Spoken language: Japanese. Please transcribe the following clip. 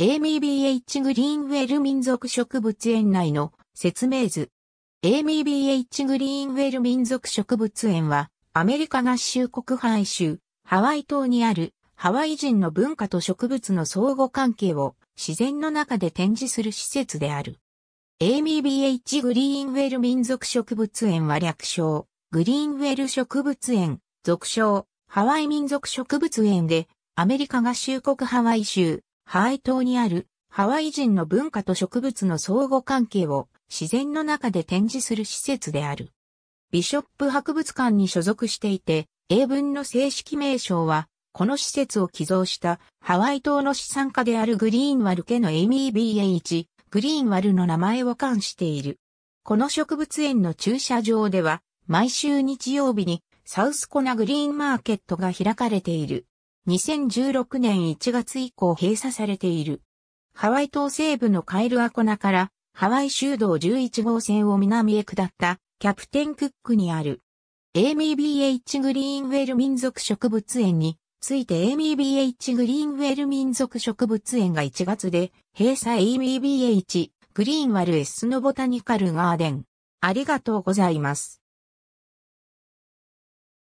エイミー・ B.H. グリーンウェル民族植物園内の説明図。エイミー・ B.H. グリーンウェル民族植物園は、アメリカ合衆国ハワイ州、ハワイ島にある、ハワイ人の文化と植物の相互関係を自然の中で展示する施設である。エイミー・ B.H. グリーンウェル民族植物園は略称、グリーンウェル植物園、俗称、ハワイ民族植物園で、アメリカ合衆国ハワイ州、ハワイ島にあるハワイ人の文化と植物の相互関係を自然の中で展示する施設である。ビショップ博物館に所属していて、英文の正式名称は、この施設を寄贈したハワイ島の資産家であるグリーンワル家の MEBH、グリーンワルの名前を冠している。この植物園の駐車場では、毎週日曜日にサウスコナグリーンマーケットが開かれている。2016年1月以降閉鎖されている。ハワイ島西部のカイルアコナからハワイ州道11号線を南へ下ったキャプテンクックにあるエイミー BH グリーンウェル民族植物園についてエイミー BH グリーンウェル民族植物園が1月で閉鎖エイミー BH グリーンワルエスノボタニカルガーデン。ありがとうございます。